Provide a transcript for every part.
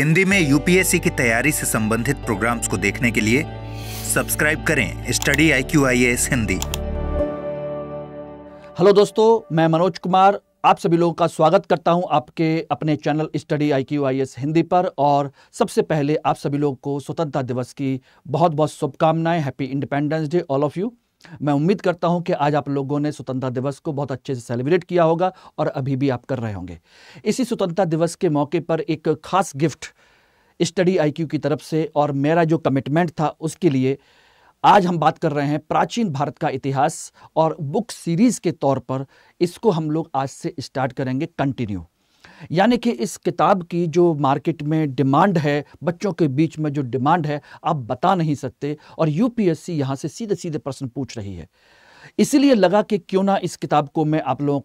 हिंदी में यूपीएससी की तैयारी से संबंधित प्रोग्राम्स को देखने के लिए सब्सक्राइब करें study I Q I S Hindi hello दोस्तों मैं मनोज कुमार आप सभी लोगों का स्वागत करता हूं आपके अपने channel study I Q I S Hindi पर और सबसे पहले आप सभी लोगों को स्वतंत्रता दिवस की बहुत बहुत शुभकामनाएं happy independence day all of you मैं उम्मीद करता हूं कि आज आप लोगों ने स्वतंत्रता दिवस को बहुत अच्छे से सेलिब्रेट किया होगा और अभी भी आप कर रहे होंगे इसी स्वतंत्रता दिवस के मौके पर एक खास गिफ्ट स्टडी आईक्यू की तरफ से और मेरा जो कमिटमेंट था उसके लिए आज हम बात कर रहे हैं प्राचीन भारत का इतिहास और बुक सीरीज़ के तौर पर इसको हम लोग आज से स्टार्ट करेंगे कंटिन्यू यानी कि इस किताब की जो मार्केट में डिमांड है बच्चों के बीच में जो डिमांड है आप बता नहीं सकते और यूपीएससी यहां से सीधे सीधे प्रश्न पूछ रही है इसलिए लगा कि क्यों ना इस किताब को मैं आप लोगों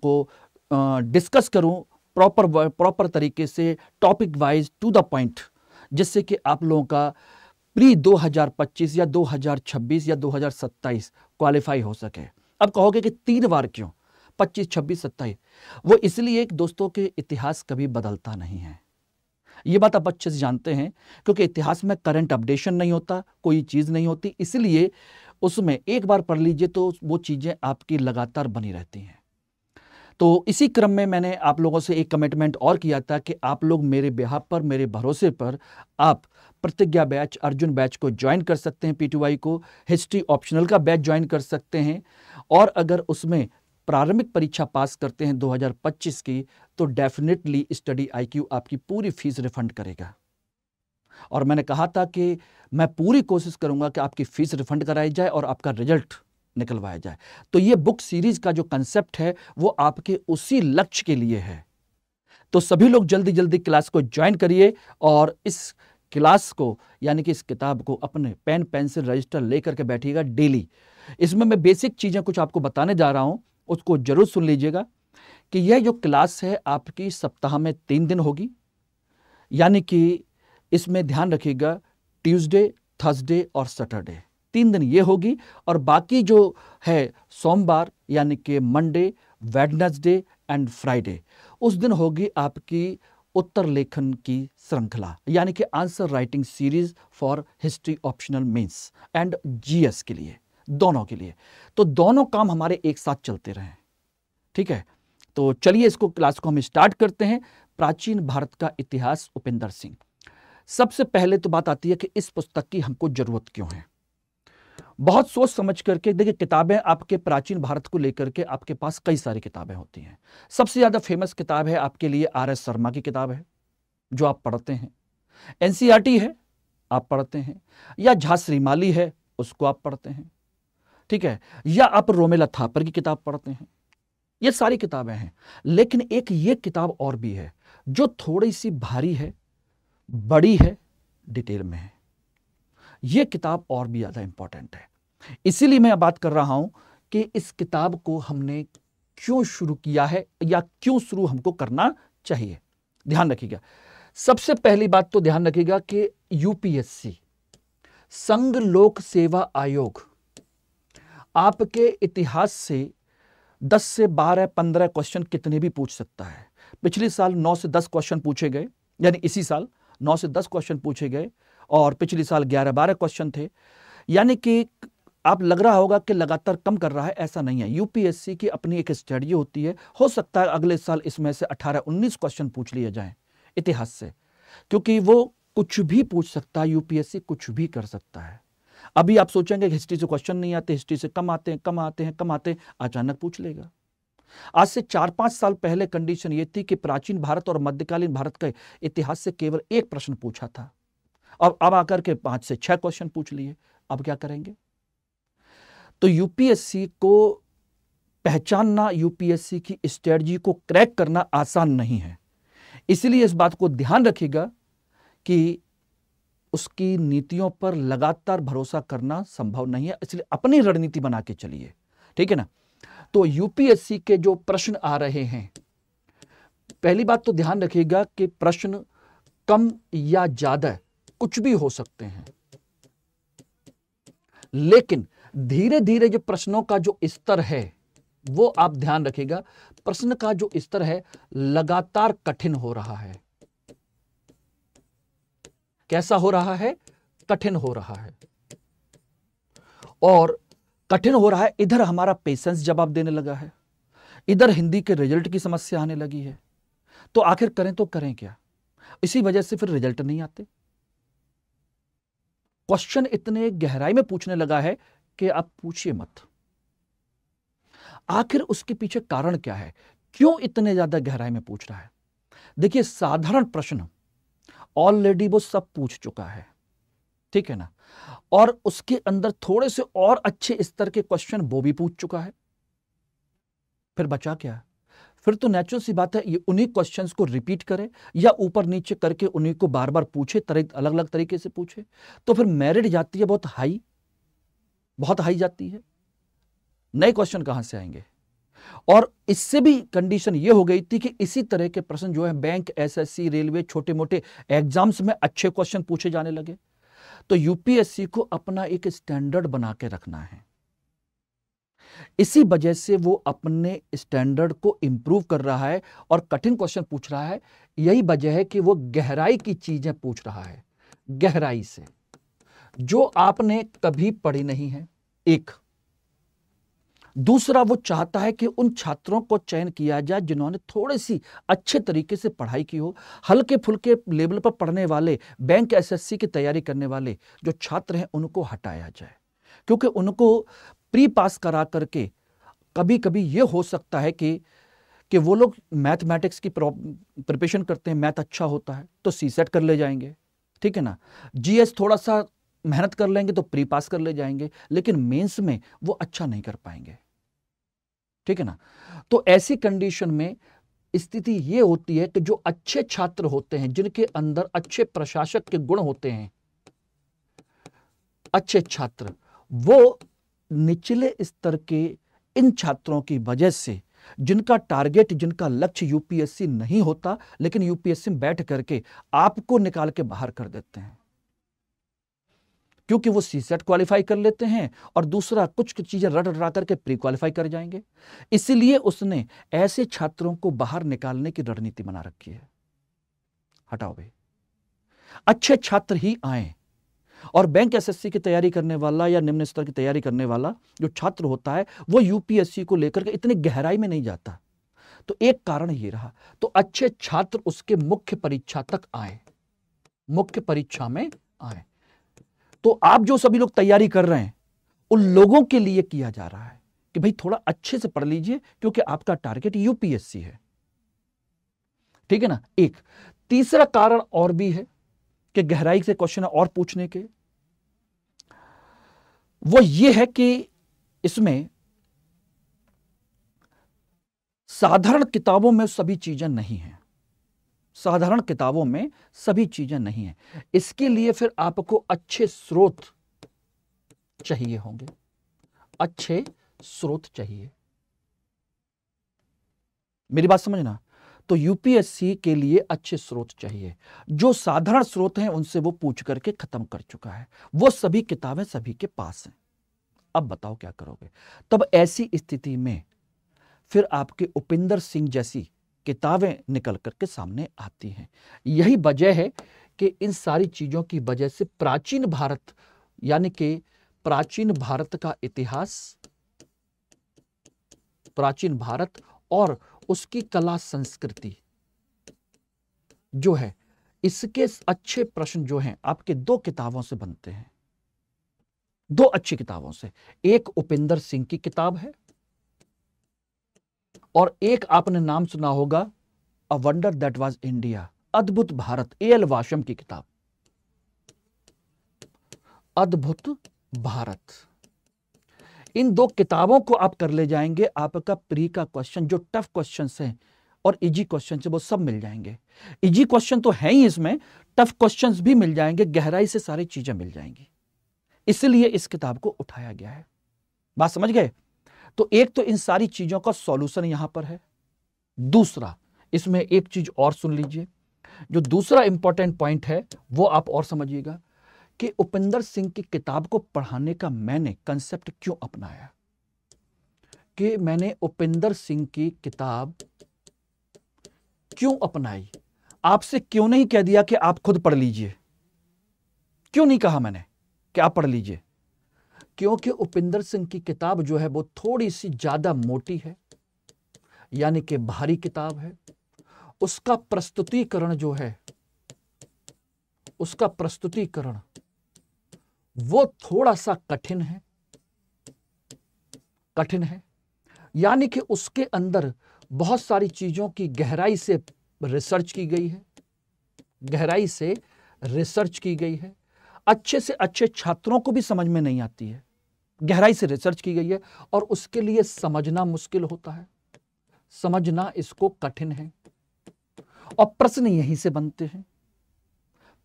को डिस्कस करूं प्रॉपर प्रॉपर तरीके से topic wise to the point जिससे कि आप लोगों का प्री 2025 या 2026 या 2027 क्वालिफाई हो सके अब कहोगे कि तीन बार क्यों पच्चीस छब्बीस सत्ताईस वो इसलिए एक दोस्तों के इतिहास कभी बदलता नहीं है ये बात आप अच्छे से जानते हैं क्योंकि इतिहास में करंट अपडेशन नहीं होता कोई चीज़ नहीं होती इसलिए उसमें एक बार पढ़ लीजिए तो वो चीज़ें आपकी लगातार बनी रहती हैं तो इसी क्रम में मैंने आप लोगों से एक कमिटमेंट और किया था कि आप लोग मेरे ब्याह पर मेरे भरोसे पर आप प्रतिज्ञा बैच अर्जुन बैच को ज्वाइन कर सकते हैं पीटीवाई को हिस्ट्री ऑप्शनल का बैच ज्वाइन कर सकते हैं और अगर उसमें प्रारंभिक परीक्षा पास करते हैं 2025 की तो डेफिनेटली स्टडी आईक्यू आपकी पूरी फीस रिफंड करेगा और मैंने कहा था कि मैं पूरी कोशिश करूंगा कि आपकी फीस रिफंड कराई जाए और आपका रिजल्ट निकलवाया जाए तो ये बुक सीरीज का जो कंसेप्ट है वो आपके उसी लक्ष्य के लिए है तो सभी लोग जल्दी जल्दी क्लास को ज्वाइन करिए और इस क्लास को यानी कि इस किताब को अपने पेन पेंसिल रजिस्टर लेकर के बैठिएगा डेली इसमें मैं बेसिक चीज़ें कुछ आपको बताने जा रहा हूं उसको जरूर सुन लीजिएगा कि यह जो क्लास है आपकी सप्ताह में तीन दिन होगी यानी कि इसमें ध्यान रखिएगा ट्यूसडे थर्सडे और सैटरडे तीन दिन ये होगी और बाकी जो है सोमवार यानी कि मंडे वेडनेसडे एंड फ्राइडे उस दिन होगी आपकी उत्तर लेखन की श्रृंखला यानी कि answer writing series for history optional means and GS के लिए दोनों के लिए तो दोनों काम हमारे एक साथ चलते रहे ठीक है तो चलिए इसको क्लास को हम स्टार्ट करते हैं प्राचीन भारत का इतिहास उपेंद्र सिंह सबसे पहले तो बात आती है कि इस पुस्तक की हमको जरूरत क्यों है बहुत सोच समझ करके देखिए किताबें आपके प्राचीन भारत को लेकर के आपके पास कई सारी किताबें होती हैं सबसे ज़्यादा फेमस किताब है आपके लिए आर एस शर्मा की किताब है जो आप पढ़ते हैं एन है आप पढ़ते हैं या झा श्रीमाली है उसको आप पढ़ते हैं ठीक है या आप रोमेला थापर की किताब पढ़ते हैं ये सारी किताबें हैं लेकिन एक ये किताब और भी है जो थोड़ी सी भारी है बड़ी है डिटेल में है ये किताब और भी ज़्यादा इंपॉर्टेंट है इसीलिए मैं बात कर रहा हूं कि इस किताब को हमने क्यों शुरू किया है या क्यों शुरू हमको करना चाहिए ध्यान रखिएगा सबसे पहली बात तो ध्यान रखिएगा कि यूपीएससी संघ लोक सेवा आयोग आपके इतिहास से 10 से 12, 15 क्वेश्चन कितने भी पूछ सकता है पिछले साल 9 से 10 क्वेश्चन पूछे गए यानी इसी साल 9 से 10 क्वेश्चन पूछे गए और पिछले साल 11, 12 क्वेश्चन थे यानी कि आप लग रहा होगा कि लगातार कम कर रहा है ऐसा नहीं है यूपीएससी की अपनी एक स्टडी होती है हो सकता है अगले साल इसमें से अठारह उन्नीस क्वेश्चन पूछ लिए जाए इतिहास से क्योंकि वो कुछ भी पूछ सकता है यूपीएससी कुछ भी कर सकता है अभी आप सोचेंगे हिस्ट्री से क्वेश्चन नहीं आते हिस्ट्री से कम आते हैं कम आते हैं कम आते हैं अचानक पूछ लेगा आज से चार पांच साल पहले कंडीशन ये थी कि प्राचीन भारत और मध्यकालीन भारत के इतिहास से केवल एक प्रश्न पूछा था अब अब आकर के पांच से छह क्वेश्चन पूछ लिए अब क्या करेंगे तो यूपीएससी को पहचानना यूपीएससी की स्ट्रेटजी को क्रैक करना आसान नहीं है इसलिए इस बात को ध्यान रखिएगा कि उसकी नीतियों पर लगातार भरोसा करना संभव नहीं है इसलिए अपनी रणनीति बना के चलिए ठीक है ना तो यूपीएससी के जो प्रश्न आ रहे हैं पहली बात तो ध्यान रखिएगा कि प्रश्न कम या ज्यादा कुछ भी हो सकते हैं लेकिन धीरे धीरे जो प्रश्नों का जो स्तर है वो आप ध्यान रखिएगा प्रश्न का जो स्तर है लगातार कठिन हो रहा है कैसा हो रहा है कठिन हो रहा है और कठिन हो रहा है इधर हमारा पेशेंस जवाब देने लगा है इधर हिंदी के रिजल्ट की समस्या आने लगी है तो आखिर करें तो करें क्या इसी वजह से फिर रिजल्ट नहीं आते क्वेश्चन इतने गहराई में पूछने लगा है कि आप पूछिए मत आखिर उसके पीछे कारण क्या है क्यों इतने ज्यादा गहराई में पूछ रहा है देखिए साधारण प्रश्न ऑलरेडी वो सब पूछ चुका है ठीक है ना और उसके अंदर थोड़े से और अच्छे स्तर के क्वेश्चन वो भी पूछ चुका है फिर बचा क्या फिर तो नेचुरल सी बात है ये उन्हीं क्वेश्चंस को रिपीट करे या ऊपर नीचे करके उन्हीं को बार बार पूछे तरह अलग अलग तरीके से पूछे तो फिर मेरिट जाती है बहुत हाई बहुत हाई जाती है नए क्वेश्चन कहां से आएंगे और इससे भी कंडीशन ये हो गई थी कि इसी तरह के प्रश्न जो है बैंक एसएससी रेलवे छोटे मोटे एग्जाम्स में अच्छे क्वेश्चन पूछे जाने लगे तो यूपीएससी को अपना एक स्टैंडर्ड बना के रखना है इसी वजह से वो अपने स्टैंडर्ड को इंप्रूव कर रहा है और कठिन क्वेश्चन पूछ रहा है यही वजह है कि वो गहराई की चीजें पूछ रहा है गहराई से जो आपने कभी पढ़ी नहीं है एक दूसरा वो चाहता है कि उन छात्रों को चयन किया जाए जिन्होंने थोड़ी सी अच्छे तरीके से पढ़ाई की हो हल्के फुल्के लेवल पर पढ़ने वाले बैंक एसएससी की तैयारी करने वाले जो छात्र हैं उनको हटाया जाए क्योंकि उनको प्री पास करा करके कभी कभी ये हो सकता है कि कि वो लोग मैथमेटिक्स की प्रिपरेशन करते हैं मैथ अच्छा होता है तो सी सेट कर ले जाएंगे ठीक है ना जीएस थोड़ा सा मेहनत कर लेंगे तो प्री पास कर ले जाएंगे लेकिन मेंस में वो अच्छा नहीं कर पाएंगे ठीक है ना तो ऐसी कंडीशन में स्थिति ये होती है कि जो अच्छे छात्र होते हैं जिनके अंदर अच्छे प्रशासक के गुण होते हैं अच्छे छात्र वो निचले स्तर के इन छात्रों की वजह से जिनका टारगेट जिनका लक्ष्य यूपीएससी नहीं होता लेकिन यूपीएससी में बैठ करके आपको निकाल के बाहर कर देते हैं क्योंकि वो सी सेट क्वालिफाई कर लेते हैं और दूसरा कुछ चीज़ें रट रटा करके प्री क्वालिफाई कर जाएंगे इसीलिए उसने ऐसे छात्रों को बाहर निकालने की रणनीति बना रखी है हटाओ भाई अच्छे छात्र ही आए और बैंक एसएससी की तैयारी करने वाला या निम्न स्तर की तैयारी करने वाला जो छात्र होता है वो यूपीएससी को लेकर के इतनी गहराई में नहीं जाता तो एक कारण ये रहा तो अच्छे छात्र उसके मुख्य परीक्षा तक आए मुख्य परीक्षा में आए तो आप जो सभी लोग तैयारी कर रहे हैं उन लोगों के लिए किया जा रहा है कि भाई थोड़ा अच्छे से पढ़ लीजिए क्योंकि आपका टारगेट यूपीएससी है ठीक है ना एक तीसरा कारण और भी है कि गहराई से क्वेश्चन और पूछने के वो ये है कि इसमें साधारण किताबों में सभी चीजें नहीं हैं साधारण किताबों में सभी चीजें नहीं है इसके लिए फिर आपको अच्छे स्रोत चाहिए होंगे अच्छे स्रोत चाहिए मेरी बात समझना तो यूपीएससी के लिए अच्छे स्रोत चाहिए जो साधारण स्रोत हैं उनसे वो पूछ करके खत्म कर चुका है वो सभी किताबें सभी के पास हैं अब बताओ क्या करोगे तब ऐसी स्थिति में फिर आपके उपेंद्र सिंह जैसी किताबें निकल कर के सामने आती हैं यही वजह है कि इन सारी चीज़ों की वजह से प्राचीन भारत यानी कि प्राचीन भारत का इतिहास प्राचीन भारत और उसकी कला संस्कृति जो है इसके अच्छे प्रश्न जो हैं आपके दो किताबों से बनते हैं दो अच्छी किताबों से एक उपेंद्र सिंह की किताब है और एक आपने नाम सुना होगा a wonder that was India अद्भुत भारत ए एल वाशम की किताब अद्भुत भारत इन दो किताबों को आप कर ले जाएंगे आपका प्री का क्वेश्चन जो टफ क्वेश्चन है और इजी क्वेश्चन है वो सब मिल जाएंगे इजी क्वेश्चन तो है ही इसमें टफ क्वेश्चन भी मिल जाएंगे गहराई से सारी चीजें मिल जाएंगी इसलिए इस किताब को उठाया गया है बात समझ गए तो एक तो इन सारी चीजों का सॉल्यूशन यहां पर है दूसरा इसमें एक चीज और सुन लीजिए जो दूसरा इंपॉर्टेंट पॉइंट है वो आप और समझिएगा कि उपेंद्र सिंह की किताब को पढ़ाने का मैंने कंसेप्ट क्यों अपनाया कि मैंने उपेंद्र सिंह की किताब क्यों अपनाई आपसे क्यों नहीं कह दिया कि आप खुद पढ़ लीजिए क्यों नहीं कहा मैंने कि आप पढ़ लीजिए क्योंकि उपेंद्र सिंह की किताब जो है वो थोड़ी सी ज़्यादा मोटी है यानी कि भारी किताब है उसका प्रस्तुतिकरण जो है उसका प्रस्तुतिकरण वो थोड़ा सा कठिन है कठिन है यानी कि उसके अंदर बहुत सारी चीज़ों की गहराई से रिसर्च की गई है गहराई से रिसर्च की गई है अच्छे से अच्छे छात्रों को भी समझ में नहीं आती है गहराई से रिसर्च की गई है और उसके लिए समझना मुश्किल होता है समझना इसको कठिन है और प्रश्न यहीं से बनते हैं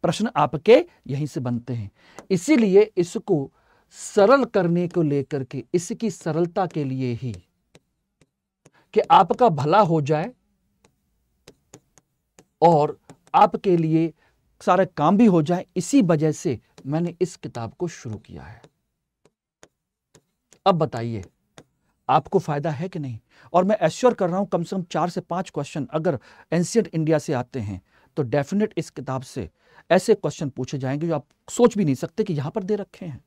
प्रश्न आपके यहीं से बनते हैं इसीलिए इसको सरल करने को लेकर के इसकी सरलता के लिए ही कि आपका भला हो जाए और आपके लिए सारे काम भी हो जाए इसी वजह से मैंने इस किताब को शुरू किया है अब बताइए आपको फायदा है कि नहीं और मैं एश्योर कर रहा हूं कम से कम चार से पांच क्वेश्चन अगर एंशियंट इंडिया से आते हैं तो डेफिनेट इस किताब से ऐसे क्वेश्चन पूछे जाएंगे जो आप सोच भी नहीं सकते कि यहां पर दे रखे हैं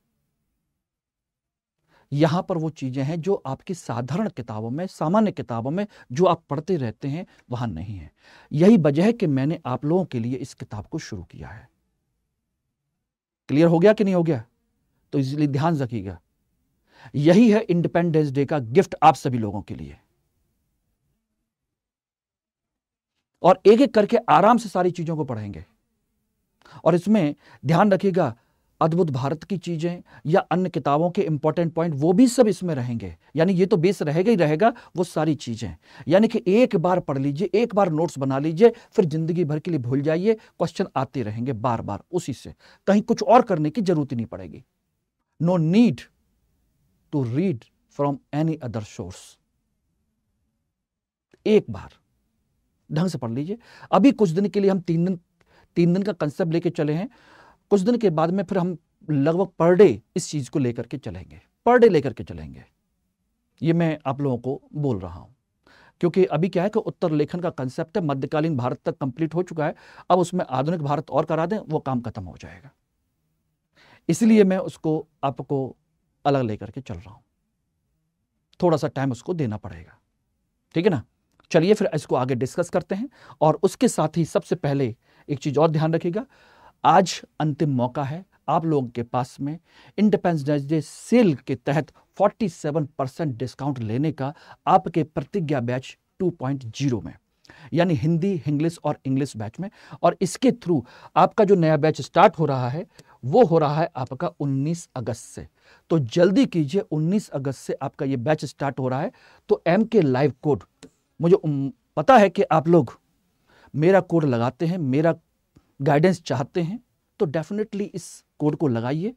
यहाँ पर वो चीज़ें हैं जो आपकी साधारण किताबों में सामान्य किताबों में जो आप पढ़ते रहते हैं वहाँ नहीं है यही वजह है कि मैंने आप लोगों के लिए इस किताब को शुरू किया है क्लियर हो गया कि नहीं हो गया तो इसलिए ध्यान रखिएगा यही है इंडिपेंडेंस डे का गिफ्ट आप सभी लोगों के लिए और एक एक करके आराम से सारी चीजों को पढ़ेंगे और इसमें ध्यान रखिएगा अद्भुत भारत की चीज़ें या अन्य किताबों के इंपॉर्टेंट पॉइंट वो भी सब इसमें रहेंगे यानी ये तो बेस रहेगा ही रहेगा वो सारी चीज़ें यानी कि एक बार पढ़ लीजिए एक बार नोट्स बना लीजिए फिर ज़िंदगी भर के लिए भूल जाइए क्वेश्चन आते रहेंगे बार बार उसी से कहीं कुछ और करने की ज़रूरत ही नहीं पड़ेगी no need to read from any other source एक बार ढंग से पढ़ लीजिए अभी कुछ दिन के लिए हम तीन दिन तीन दिन का कंसेप्ट लेके चले हैं कुछ दिन के बाद में फिर हम लगभग पर डे इस चीज़ को लेकर के चलेंगे पर डे लेकर के चलेंगे ये मैं आप लोगों को बोल रहा हूं क्योंकि अभी क्या है कि उत्तर लेखन का कंसेप्ट है मध्यकालीन भारत तक कंप्लीट हो चुका है अब उसमें आधुनिक भारत और करा दें वो काम खत्म हो जाएगा इसलिए मैं उसको आपको अलग लेकर के चल रहा हूं थोड़ा सा टाइम उसको देना पड़ेगा ठीक है ना चलिए फिर इसको आगे डिस्कस करते हैं और उसके साथ ही सबसे पहले एक चीज़ और ध्यान रखिएगा आज अंतिम मौका है आप लोगों के पास में इंडिपेंडेंस डे सेल के तहत 47 परसेंट डिस्काउंट लेने का आपके प्रतिज्ञा बैच 2.0 में यानी हिंदी इंग्लिश और इंग्लिश बैच में और इसके थ्रू आपका जो नया बैच स्टार्ट हो रहा है वो हो रहा है आपका 19 अगस्त से तो जल्दी कीजिए 19 अगस्त से आपका ये बैच स्टार्ट हो रहा है तो एम के लाइव कोड मुझे पता है कि आप लोग मेरा कोड लगाते हैं मेरा गाइडेंस चाहते हैं तो डेफिनेटली इस कोड को लगाइए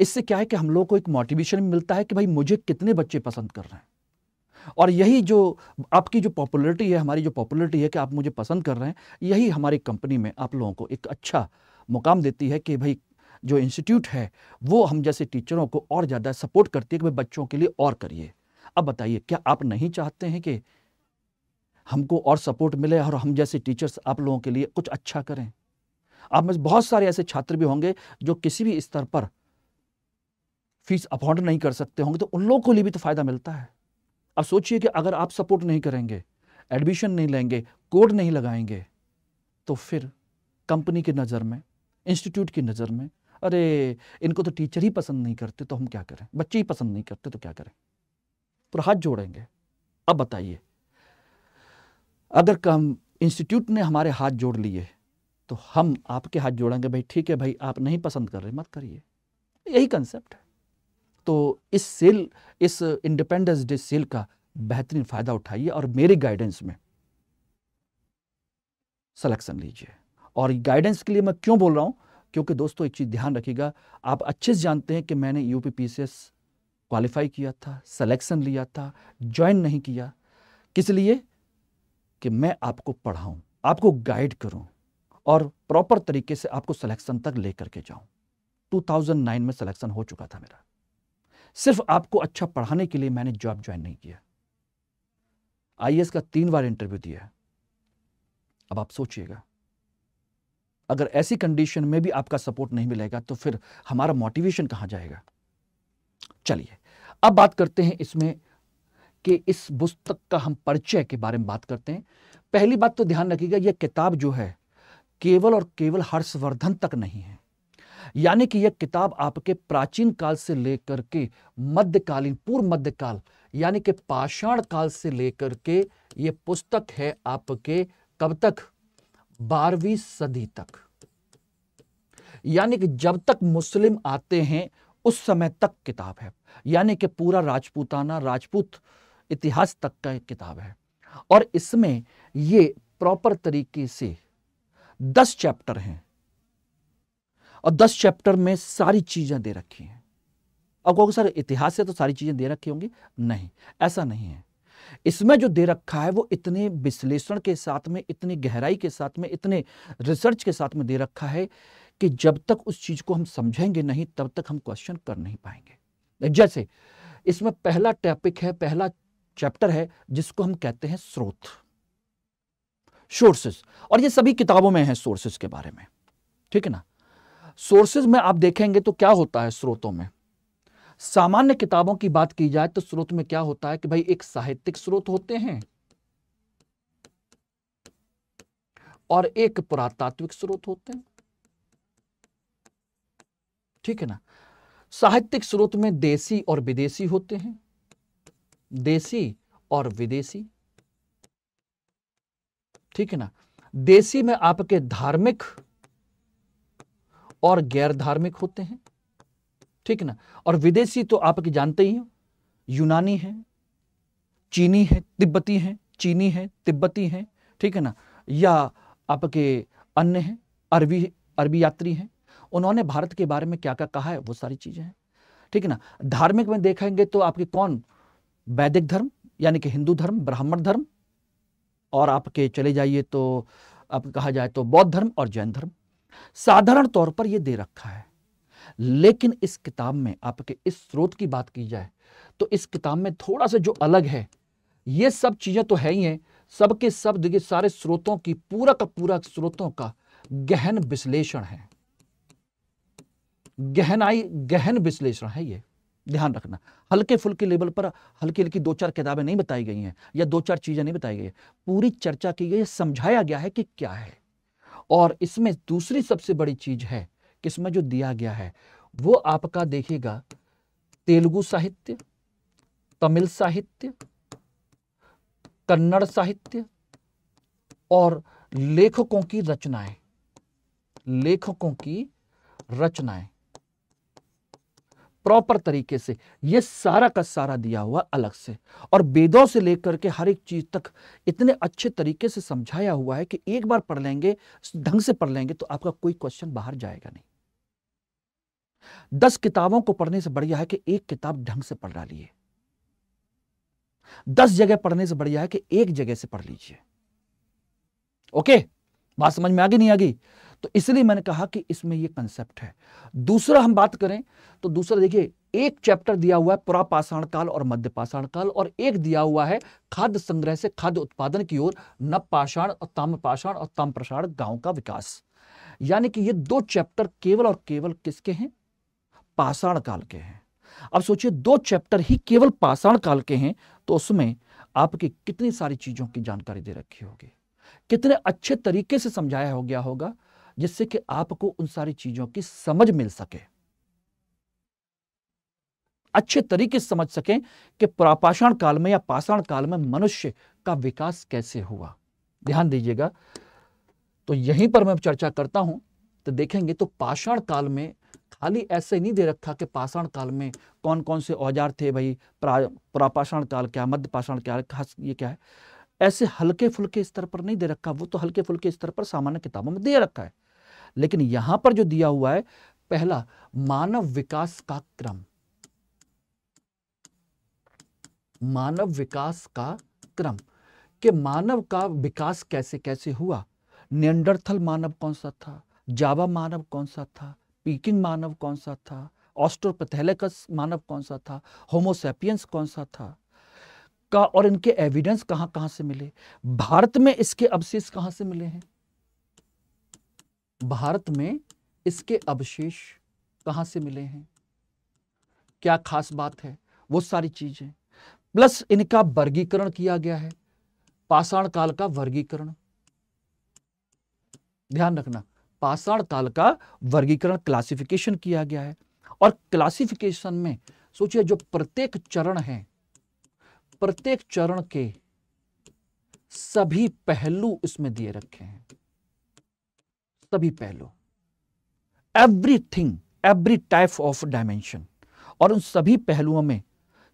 इससे क्या है कि हम लोग को एक मोटिवेशन मिलता है कि भाई मुझे कितने बच्चे पसंद कर रहे हैं और यही जो आपकी जो पॉपुलरिटी है हमारी जो पॉपुलरिटी है कि आप मुझे पसंद कर रहे हैं यही हमारी कंपनी में आप लोगों को एक अच्छा मुकाम देती है कि भाई जो इंस्टीट्यूट है वो हम जैसे टीचरों को और ज़्यादा सपोर्ट करती है कि भाई बच्चों के लिए और करिए अब बताइए क्या आप नहीं चाहते हैं कि हमको और सपोर्ट मिले और हम जैसे टीचर्स आप लोगों के लिए कुछ अच्छा करें आप में बहुत सारे ऐसे छात्र भी होंगे जो किसी भी स्तर पर फीस अफोर्ड नहीं कर सकते होंगे तो उन लोगों के लिए भी तो फ़ायदा मिलता है अब सोचिए कि अगर आप सपोर्ट नहीं करेंगे एडमिशन नहीं लेंगे कोड नहीं लगाएंगे तो फिर कंपनी की नज़र में इंस्टीट्यूट की नज़र में अरे इनको तो टीचर ही पसंद नहीं करते तो हम क्या करें बच्चे ही पसंद नहीं करते तो क्या करें पर हाथ जोड़ेंगे अब बताइए अगर कम इंस्टीट्यूट ने हमारे हाथ जोड़ लिए तो हम आपके हाथ जोड़ेंगे भाई ठीक है भाई आप नहीं पसंद कर रहे मत करिए यही कंसेप्ट है तो इस सेल इस इंडिपेंडेंस डे सेल का बेहतरीन फ़ायदा उठाइए और मेरे गाइडेंस में सिलेक्शन लीजिए और गाइडेंस के लिए मैं क्यों बोल रहा हूं क्योंकि दोस्तों एक चीज़ ध्यान रखिएगा आप अच्छे से जानते हैं कि मैंने यूपी पी क्वालिफाई किया था सलेक्शन लिया था ज्वाइन नहीं किया किस लिए कि मैं आपको पढ़ाऊं आपको गाइड करूं और प्रॉपर तरीके से आपको सिलेक्शन तक लेकर के जाऊं 2009 में सिलेक्शन हो चुका था मेरा सिर्फ आपको अच्छा पढ़ाने के लिए मैंने जॉब ज्वाइन नहीं किया आई का तीन बार इंटरव्यू दिया अब आप सोचिएगा अगर ऐसी कंडीशन में भी आपका सपोर्ट नहीं मिलेगा तो फिर हमारा मोटिवेशन कहां जाएगा चलिए अब बात करते हैं इसमें के इस पुस्तक का हम परिचय के बारे में बात करते हैं पहली बात तो ध्यान रखिएगा यह किताब जो है केवल और केवल हर्षवर्धन तक नहीं है यानी कि यह किताब आपके प्राचीन काल से लेकर के मध्यकालीन पूर्व मध्यकाल यानी कि पाषाण काल से लेकर के ये पुस्तक है आपके कब तक बारहवीं सदी तक यानी कि जब तक मुस्लिम आते हैं उस समय तक किताब है यानी कि पूरा राजपूताना राजपूत इतिहास तक का एक किताब है और इसमें ये प्रॉपर तरीके से दस चैप्टर हैं और दस चैप्टर में सारी चीज़ें दे रखी हैं अब कहोगे सर इतिहास से तो सारी चीज़ें दे रखी होंगी नहीं ऐसा नहीं है इसमें जो दे रखा है वो इतने विश्लेषण के साथ में इतनी गहराई के साथ में इतने रिसर्च के साथ में दे रखा है कि जब तक उस चीज़ को हम समझेंगे नहीं तब तक हम क्वेश्चन कर नहीं पाएंगे जैसे इसमें पहला टॉपिक है पहला चैप्टर है जिसको हम कहते हैं स्रोत सोर्सेस और ये सभी किताबों में है सोर्सेस के बारे में ठीक है ना सोर्सेज में आप देखेंगे तो क्या होता है स्रोतों में सामान्य किताबों की बात की जाए तो स्रोत में क्या होता है कि भाई एक साहित्यिक स्रोत होते हैं और एक पुरातात्विक स्रोत होते हैं ठीक है ना साहित्यिक स्रोत में देसी और विदेशी होते हैं देसी और विदेशी ठीक है ना देसी में आपके धार्मिक और गैर धार्मिक होते हैं ठीक है ना और विदेशी तो आपके जानते ही हो यूनानी है चीनी है तिब्बती है चीनी है तिब्बती है ठीक है ना या आपके अन्य हैं अरबी अरबी यात्री हैं उन्होंने भारत के बारे में क्या क्या कहा है वो सारी चीज़ें हैं ठीक है ना धार्मिक में देखेंगे तो आपके कौन वैदिक धर्म यानी कि हिंदू धर्म ब्राह्मण धर्म और आपके चले जाइए तो आप कहा जाए तो बौद्ध धर्म और जैन धर्म साधारण तौर पर यह दे रखा है लेकिन इस किताब में आपके इस स्रोत की बात की जाए तो इस किताब में थोड़ा सा जो अलग है ये सब चीज़ें तो है ही हैं सबके सब देखिए सारे स्रोतों की पूरा का पूरा स्रोतों का गहन विश्लेषण है गहनाई गहन विश्लेषण है ये ध्यान रखना हल्के फुल्के लेवल पर हल्की हल्की दो चार किताबें नहीं बताई गई हैं या दो चार चीज़ें नहीं बताई गई है पूरी चर्चा की गई समझाया गया है कि क्या है और इसमें दूसरी सबसे बड़ी चीज़ है कि इसमें जो दिया गया है वो आपका देखेगा तेलुगु साहित्य तमिल साहित्य कन्नड़ साहित्य और लेखकों की रचनाएं लेखकों की रचनाएं प्रॉपर तरीके से ये सारा का सारा दिया हुआ अलग से और वेदों से लेकर के हर एक चीज़ तक इतने अच्छे तरीके से समझाया हुआ है कि एक बार पढ़ लेंगे ढंग से पढ़ लेंगे तो आपका कोई क्वेश्चन बाहर जाएगा नहीं दस किताबों को पढ़ने से बढ़िया है कि एक किताब ढंग से पढ़ डालिए दस जगह पढ़ने से बढ़िया है कि एक जगह से पढ़ लीजिए ओके बात समझ में आ गई नहीं आ गई तो इसलिए मैंने कहा कि इसमें ये कंसेप्ट है दूसरा हम बात करें तो दूसरा देखिए एक चैप्टर दिया हुआ है पुरापाषाण काल और मध्य पाषाण काल और एक दिया हुआ है खाद्य संग्रह से खाद्य उत्पादन की ओर नवपाषाण और ताम्रपाषाण और ताम्रप्रसाण गांव का विकास यानी कि ये दो चैप्टर केवल और केवल किसके हैं पाषाण काल के हैं अब सोचिए दो चैप्टर ही केवल पाषाण काल के हैं तो उसमें आपकी कितनी सारी चीजों की जानकारी दे रखी होगी कितने अच्छे तरीके से समझाया हो गया होगा जिससे कि आपको उन सारी चीजों की समझ मिल सके अच्छे तरीके से समझ सकें कि प्रापाषाण काल में या पाषाण काल में मनुष्य का विकास कैसे हुआ ध्यान दीजिएगा तो यहीं पर मैं चर्चा करता हूं तो देखेंगे तो पाषाण काल में खाली ऐसे नहीं दे रखा कि पाषाण काल में कौन कौन से औजार थे भाई पुरापाषाण प्रापाषाण काल क्या मध्य पाषाण काल खास ये क्या है ऐसे हल्के फुल्के स्तर पर नहीं दे रखा वो तो हल्के फुल्के स्तर पर सामान्य किताबों में दे रखा है लेकिन यहां पर जो दिया हुआ है पहला मानव विकास का क्रम मानव विकास का क्रम के मानव का विकास कैसे कैसे हुआ नियंडरथल मानव कौन सा था जावा मानव कौन सा था पीकिंग मानव कौन सा था ऑस्ट्रोपथेलेकस मानव कौन सा था होमोसेपियंस कौन सा था का और इनके एविडेंस कहां कहां से मिले भारत में इसके अवशेष कहां से मिले हैं भारत में इसके अवशेष कहां से मिले हैं क्या खास बात है वो सारी चीजें प्लस इनका वर्गीकरण किया गया है पाषाण काल का वर्गीकरण ध्यान रखना पाषाण काल का वर्गीकरण क्लासिफिकेशन किया गया है और क्लासिफिकेशन में सोचिए जो प्रत्येक चरण है प्रत्येक चरण के सभी पहलू इसमें दिए रखे हैं सभी पहलू everything every type of dimension और उन सभी पहलुओं में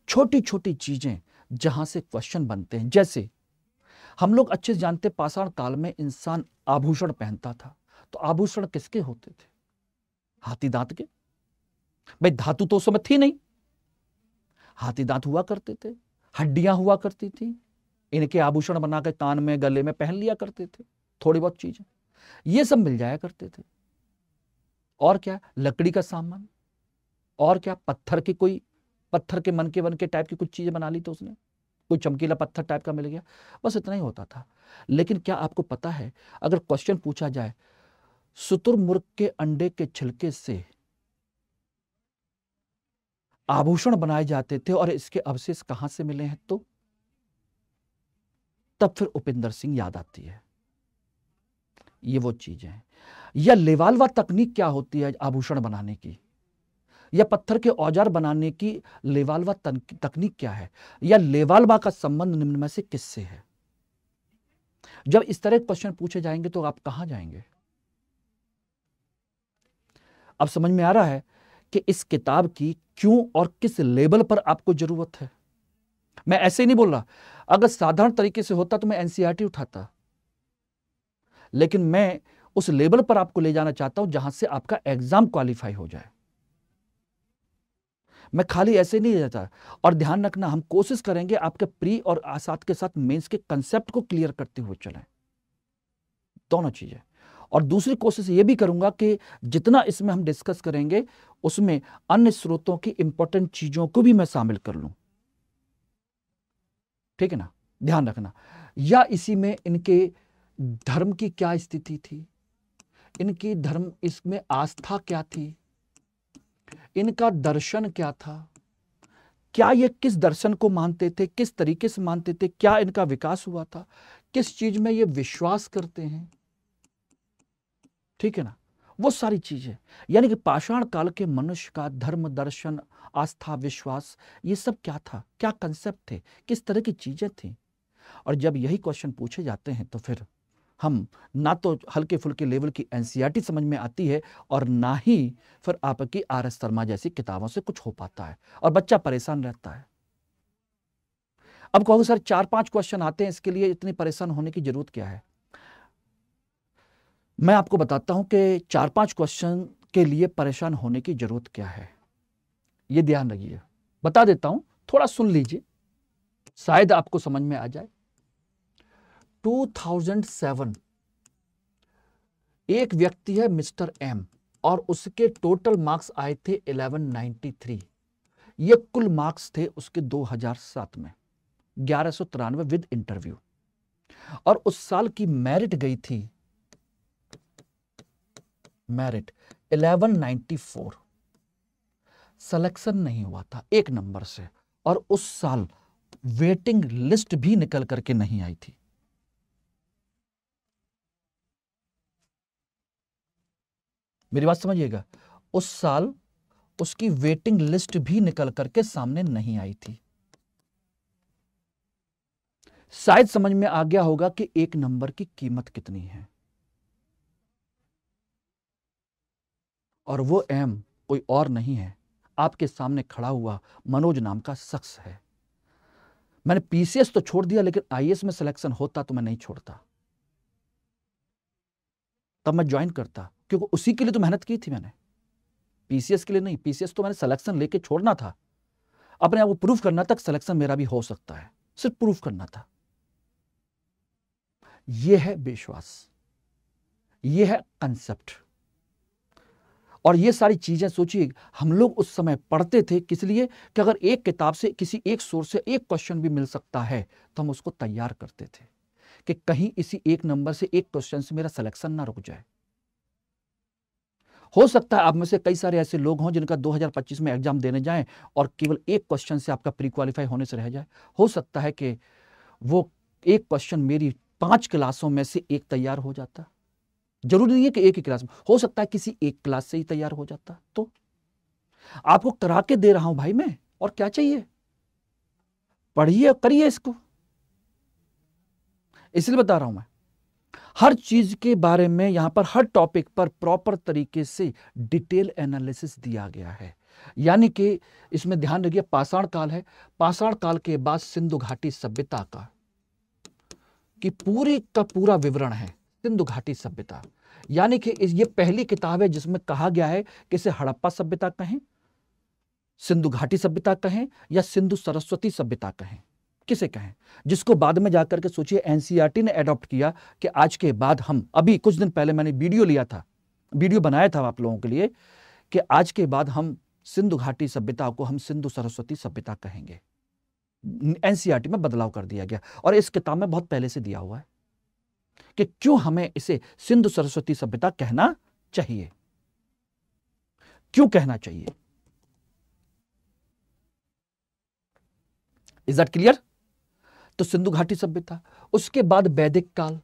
छोटी छोटी चीज़ें जहां से क्वेश्चन बनते हैं जैसे हम लोग अच्छे से जानते पाषाण काल में इंसान आभूषण पहनता था तो आभूषण किसके होते थे हाथी दांत के भाई धातु तो उस समय थी नहीं हाथी दांत हुआ करते थे हड्डियां हुआ करती थी इनके आभूषण बनाकर कान में गले में पहन लिया करते थे थोड़ी बहुत चीजें ये सब मिल जाया करते थे और क्या लकड़ी का सामान और क्या पत्थर के कोई पत्थर के मन के वन के टाइप की कुछ चीज़ें बना ली तो उसने कोई चमकीला पत्थर टाइप का मिल गया बस इतना ही होता था लेकिन क्या आपको पता है अगर क्वेश्चन पूछा जाए सुतुरमुर्ग के अंडे के छिलके से आभूषण बनाए जाते थे और इसके अवशेष कहां से मिले हैं तो तब फिर उपेंद्र सिंह याद आती है ये वो चीज़ें हैं या लेवालवा तकनीक क्या होती है आभूषण बनाने की या पत्थर के औजार बनाने की लेवालवा तकनीक क्या है या लेवालवा का संबंध निम्न में से किससे है जब इस तरह क्वेश्चन पूछे जाएंगे तो आप कहां जाएंगे अब समझ में आ रहा है कि इस किताब की क्यों और किस लेवल पर आपको जरूरत है मैं ऐसे ही नहीं बोल रहा अगर साधारण तरीके से होता तो मैं एनसीआरटी उठाता लेकिन मैं उस लेवल पर आपको ले जाना चाहता हूं जहां से आपका एग्जाम क्वालिफाई हो जाए मैं खाली ऐसे नहीं रहता और ध्यान रखना हम कोशिश करेंगे आपके प्री और साथ के साथ मेंस के कंसेप्ट को क्लियर करते हुए चलें दोनों चीजें और दूसरी कोशिश ये भी करूंगा कि जितना इसमें हम डिस्कस करेंगे उसमें अन्य स्रोतों की इंपॉर्टेंट चीजों को भी मैं शामिल कर लूं ठीक है ना ध्यान रखना या इसी में इनके धर्म की क्या स्थिति थी इनकी धर्म इसमें आस्था क्या थी इनका दर्शन क्या था क्या ये किस दर्शन को मानते थे किस तरीके से मानते थे क्या इनका विकास हुआ था किस चीज में ये विश्वास करते हैं ठीक है ना वो सारी चीजें यानी कि पाषाण काल के मनुष्य का धर्म दर्शन आस्था विश्वास ये सब क्या था क्या कंसेप्ट थे किस तरह की चीजें थी और जब यही क्वेश्चन पूछे जाते हैं तो फिर हम ना तो हल्के फुल्के लेवल की एन समझ में आती है और ना ही फिर आपकी आर एस शर्मा जैसी किताबों से कुछ हो पाता है और बच्चा परेशान रहता है अब कहोगे सर चार पांच क्वेश्चन आते हैं इसके लिए इतनी परेशान होने की जरूरत क्या है मैं आपको बताता हूं कि चार पांच क्वेश्चन के लिए परेशान होने की जरूरत क्या है ये ध्यान रखिए बता देता हूं थोड़ा सुन लीजिए शायद आपको समझ में आ जाए 2007 एक व्यक्ति है मिस्टर एम और उसके टोटल मार्क्स आए थे 1193 ये कुल मार्क्स थे उसके 2007 में ग्यारह विद इंटरव्यू और उस साल की मेरिट गई थी मेरिट 1194 सिलेक्शन नहीं हुआ था एक नंबर से और उस साल वेटिंग लिस्ट भी निकल करके नहीं आई थी मेरी बात समझिएगा उस साल उसकी वेटिंग लिस्ट भी निकल करके सामने नहीं आई थी शायद समझ में आ गया होगा कि एक नंबर की कीमत कितनी है और वो एम कोई और नहीं है आपके सामने खड़ा हुआ मनोज नाम का शख्स है मैंने पीसीएस तो छोड़ दिया लेकिन आईएएस में सिलेक्शन होता तो मैं नहीं छोड़ता तब मैं ज्वाइन करता क्योंकि उसी के लिए तो मेहनत की थी मैंने पीसीएस के लिए नहीं पीसीएस तो मैंने सिलेक्शन लेके छोड़ना था अपने आप को प्रूफ करना था सिलेक्शन मेरा भी हो सकता है सिर्फ प्रूफ करना था यह है विश्वास यह है कंसेप्ट और ये सारी चीज़ें सोचिए हम लोग उस समय पढ़ते थे किस लिए कि अगर एक किताब से किसी एक सोर्स से एक क्वेश्चन भी मिल सकता है तो हम उसको तैयार करते थे कि कहीं इसी एक नंबर से एक क्वेश्चन से मेरा सिलेक्शन ना रुक जाए हो सकता है आप में से कई सारे ऐसे लोग हों जिनका 2025 में एग्जाम देने जाएं और केवल एक क्वेश्चन से आपका प्री क्वालिफाई होने से रह जाए हो सकता है कि वो एक क्वेश्चन मेरी पांच क्लासों में से एक तैयार हो जाता जरूरी नहीं है कि एक ही क्लास में हो सकता है किसी एक क्लास से ही तैयार हो जाता तो आपको करा के दे रहा हूं भाई मैं और क्या चाहिए पढ़िए करिए इसको इसलिए बता रहा हूं मैं हर चीज के बारे में यहां पर हर टॉपिक पर प्रॉपर तरीके से डिटेल एनालिसिस दिया गया है यानी कि इसमें ध्यान रखिए पाषाण काल है पाषाण काल के बाद सिंधु घाटी सभ्यता का कि पूरी का पूरा विवरण है सिंधु घाटी सभ्यता यानी कि ये पहली किताब है जिसमें कहा गया है कि इसे हड़प्पा सभ्यता कहें सिंधु घाटी सभ्यता कहें या सिंधु सरस्वती सभ्यता कहें किसे कहें जिसको बाद में जाकर के सोचिए एनसीईआरटी e ने अडॉप्ट किया कि आज के बाद हम अभी कुछ दिन पहले मैंने वीडियो लिया था वीडियो बनाया था आप लोगों के लिए कि आज के बाद हम सिंधु घाटी सभ्यता को हम सिंधु सरस्वती सभ्यता कहेंगे एनसीईआरटी e में बदलाव कर दिया गया और इस किताब में बहुत पहले से दिया हुआ है कि क्यों हमें इसे सिंधु सरस्वती सभ्यता कहना चाहिए क्यों कहना चाहिए इज दट क्लियर तो सिंधु घाटी सभ्यता उसके बाद वैदिक काल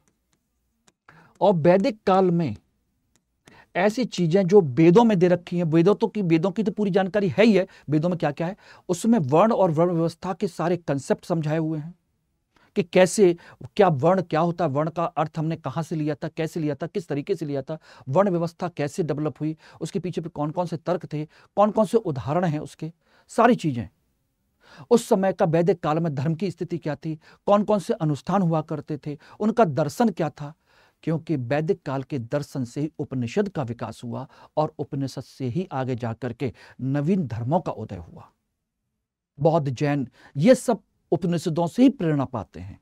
और वैदिक काल में ऐसी चीजें जो वेदों में दे रखी हैं वेदों तो की वेदों की तो पूरी जानकारी है ही है वेदों में क्या क्या है उसमें वर्ण और वर्ण व्यवस्था के सारे कंसेप्ट समझाए हुए हैं कि कैसे क्या वर्ण क्या होता है वर्ण का अर्थ हमने कहां से लिया था कैसे लिया था किस तरीके से लिया था वर्ण व्यवस्था कैसे डेवलप हुई उसके पीछे पे कौन कौन से तर्क थे कौन कौन से उदाहरण हैं उसके सारी चीज़ें उस समय का वैदिक काल में धर्म की स्थिति क्या थी कौन कौन से अनुष्ठान हुआ करते थे उनका दर्शन क्या था क्योंकि वैदिक काल के दर्शन से ही उपनिषद का विकास हुआ और उपनिषद से ही आगे जाकर के नवीन धर्मों का उदय हुआ बौद्ध जैन ये सब उपनिषदों से ही प्रेरणा पाते हैं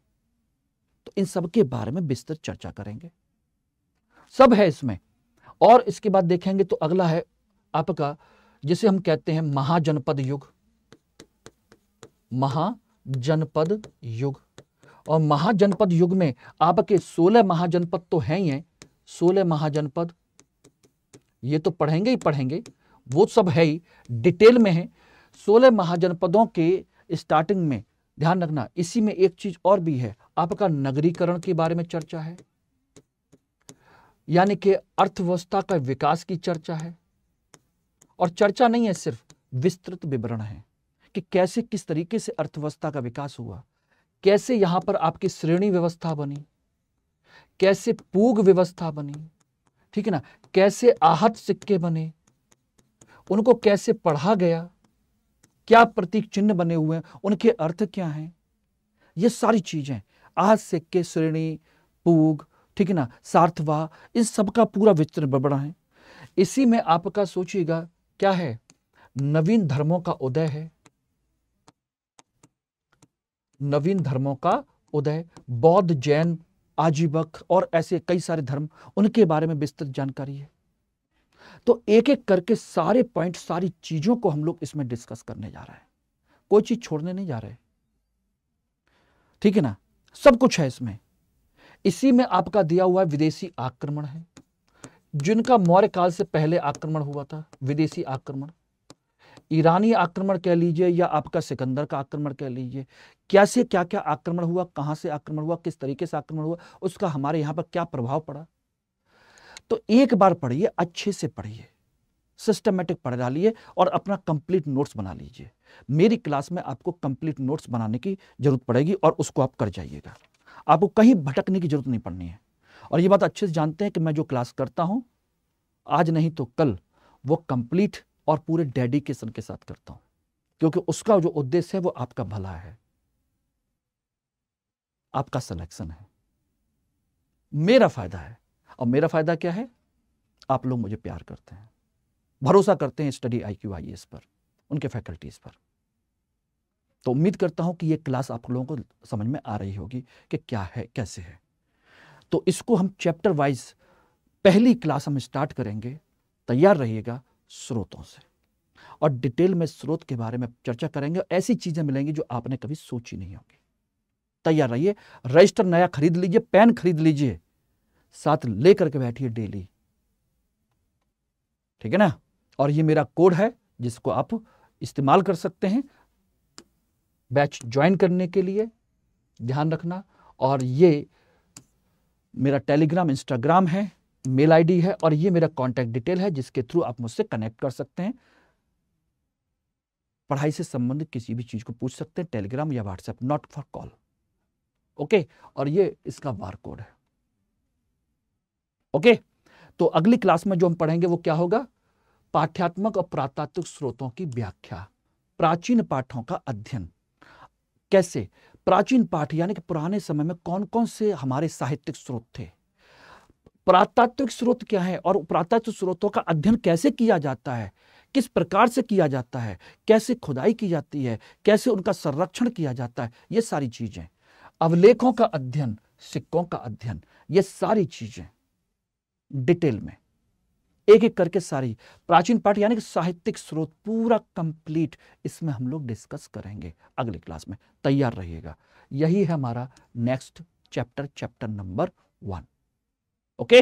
तो इन सब के बारे में विस्तृत चर्चा करेंगे सब है इसमें और इसके बाद देखेंगे तो अगला है आपका जिसे हम कहते हैं महाजनपद युग महाजनपद युग और महाजनपद युग में आपके सोलह महाजनपद तो हैं ही हैं सोलह महाजनपद ये तो पढ़ेंगे ही पढ़ेंगे वो सब है ही डिटेल में है सोलह महाजनपदों के स्टार्टिंग में ध्यान रखना इसी में एक चीज और भी है आपका नगरीकरण के बारे में चर्चा है यानी कि अर्थव्यवस्था का विकास की चर्चा है और चर्चा नहीं है सिर्फ विस्तृत विवरण है कि कैसे किस तरीके से अर्थव्यवस्था का विकास हुआ कैसे यहां पर आपकी श्रेणी व्यवस्था बनी कैसे पूग व्यवस्था बनी ठीक है ना कैसे आहत सिक्के बने उनको कैसे पढ़ा गया क्या प्रतीक चिन्ह बने हुए हैं उनके अर्थ क्या हैं ये सारी चीजें आहत सिक्के श्रेणी पूग ठीक है ना सार्थवा इन सब का पूरा वितरण बड़ा है इसी में आपका सोचिएगा क्या है नवीन धर्मों का उदय है नवीन धर्मों का उदय बौद्ध जैन आजीवक और ऐसे कई सारे धर्म उनके बारे में विस्तृत जानकारी है तो एक एक करके सारे पॉइंट सारी चीजों को हम लोग इसमें डिस्कस करने जा रहे हैं कोई चीज छोड़ने नहीं जा रहे ठीक है ना सब कुछ है इसमें इसी में आपका दिया हुआ विदेशी आक्रमण है जिनका मौर्य काल से पहले आक्रमण हुआ था विदेशी आक्रमण ईरानी आक्रमण कह लीजिए या आपका सिकंदर का आक्रमण कह लीजिए कैसे क्या क्या आक्रमण हुआ कहां से आक्रमण हुआ किस तरीके से आक्रमण हुआ उसका हमारे यहां पर क्या प्रभाव पड़ा तो एक बार पढ़िए अच्छे से पढ़िए सिस्टमेटिक पढ़ डालिए और अपना कंप्लीट नोट्स बना लीजिए मेरी क्लास में आपको कंप्लीट नोट्स बनाने की जरूरत पड़ेगी और उसको आप कर जाइएगा आपको कहीं भटकने की जरूरत नहीं पड़नी है और ये बात अच्छे से जानते हैं कि मैं जो क्लास करता हूं आज नहीं तो कल वो कंप्लीट और पूरे डेडिकेशन के साथ करता हूं क्योंकि उसका जो उद्देश्य है वो आपका भला है आपका सिलेक्शन है मेरा फायदा है और मेरा फायदा क्या है आप लोग मुझे प्यार करते हैं भरोसा करते हैं study I Q I S पर उनके फैकल्टीज पर तो उम्मीद करता हूं कि ये क्लास आप लोगों को समझ में आ रही होगी कि क्या है कैसे है तो इसको हम चैप्टर वाइज पहली क्लास हम स्टार्ट करेंगे तैयार रहिएगा स्रोतों से और डिटेल में स्रोत के बारे में चर्चा करेंगे और ऐसी चीज़ें मिलेंगी जो आपने कभी सोची नहीं होगी तैयार रहिए रजिस्टर नया खरीद लीजिए पेन खरीद लीजिए साथ लेकर के बैठिए डेली ठीक है ना और ये मेरा कोड है जिसको आप इस्तेमाल कर सकते हैं बैच ज्वाइन करने के लिए ध्यान रखना और ये मेरा टेलीग्राम इंस्टाग्राम है मेल आईडी है और ये मेरा कांटेक्ट डिटेल है जिसके थ्रू आप मुझसे कनेक्ट कर सकते हैं पढ़ाई से संबंधित किसी भी चीज़ को पूछ सकते हैं टेलीग्राम या WhatsApp not for call okay और ये इसका बार कोड है ओके तो अगली क्लास में जो हम पढ़ेंगे वो क्या होगा पाठ्यात्मक और पुरातात्विक स्रोतों की व्याख्या प्राचीन पाठों का अध्ययन कैसे प्राचीन पाठ यानी कि पुराने समय में कौन कौन से हमारे साहित्यिक स्रोत थे पुरातात्विक स्रोत क्या है और पुरातात्विक स्रोतों का अध्ययन कैसे किया जाता है किस प्रकार से किया जाता है कैसे खुदाई की जाती है कैसे उनका संरक्षण किया जाता है ये सारी चीज़ें अवलेखों का अध्ययन सिक्कों का अध्ययन ये सारी चीज़ें डिटेल में एक एक करके सारी प्राचीन पाठ यानी कि साहित्यिक स्रोत पूरा कंप्लीट इसमें हम लोग डिस्कस करेंगे अगले क्लास में तैयार रहिएगा यही है हमारा next chapter chapter number one okay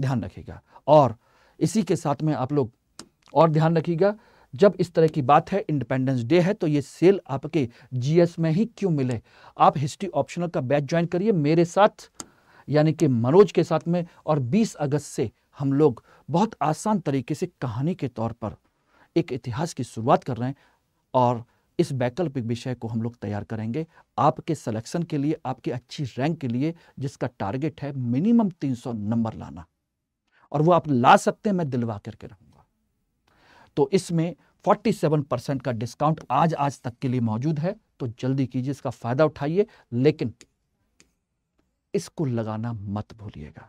ध्यान रखिएगा और इसी के साथ में आप लोग और ध्यान रखिएगा जब इस तरह की बात है इंडिपेंडेंस डे है तो ये सेल आपके जीएस में ही क्यों मिले आप हिस्ट्री ऑप्शनल का बैच ज्वाइन करिए मेरे साथ यानी कि मनोज के साथ में और 20 अगस्त से हम लोग बहुत आसान तरीके से कहानी के तौर पर एक इतिहास की शुरुआत कर रहे हैं और इस वैकल्पिक विषय को हम लोग तैयार करेंगे आपके सिलेक्शन के लिए आपके अच्छी रैंक के लिए जिसका टारगेट है मिनिमम 300 नंबर लाना और वो आप ला सकते हैं मैं दिलवा करके रहूंगा तो इसमें 47 परसेंट का डिस्काउंट आज आज तक के लिए मौजूद है तो जल्दी कीजिए इसका फायदा उठाइए लेकिन इसको लगाना मत भूलिएगा